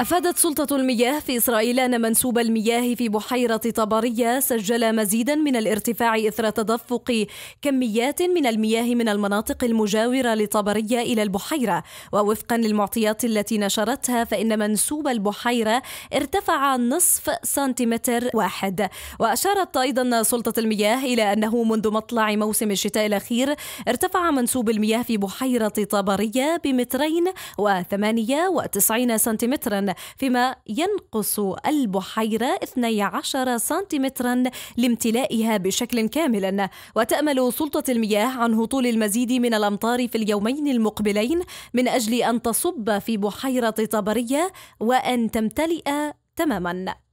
أفادت سلطة المياه في إسرائيل أن منسوب المياه في بحيرة طبرية سجل مزيدا من الارتفاع إثر تدفق كميات من المياه من المناطق المجاورة لطبرية إلى البحيرة ووفقا للمعطيات التي نشرتها فإن منسوب البحيرة ارتفع نصف سنتيمتر واحد وأشارت أيضا سلطة المياه إلى أنه منذ مطلع موسم الشتاء الأخير ارتفع منسوب المياه في بحيرة طبرية بمترين وثمانية وتسعين سنتيمترا فيما ينقص البحيرة 12 سنتيمترا لامتلائها بشكل كامل وتأمل سلطة المياه عن هطول المزيد من الأمطار في اليومين المقبلين من أجل أن تصب في بحيرة طبرية وأن تمتلئ تماما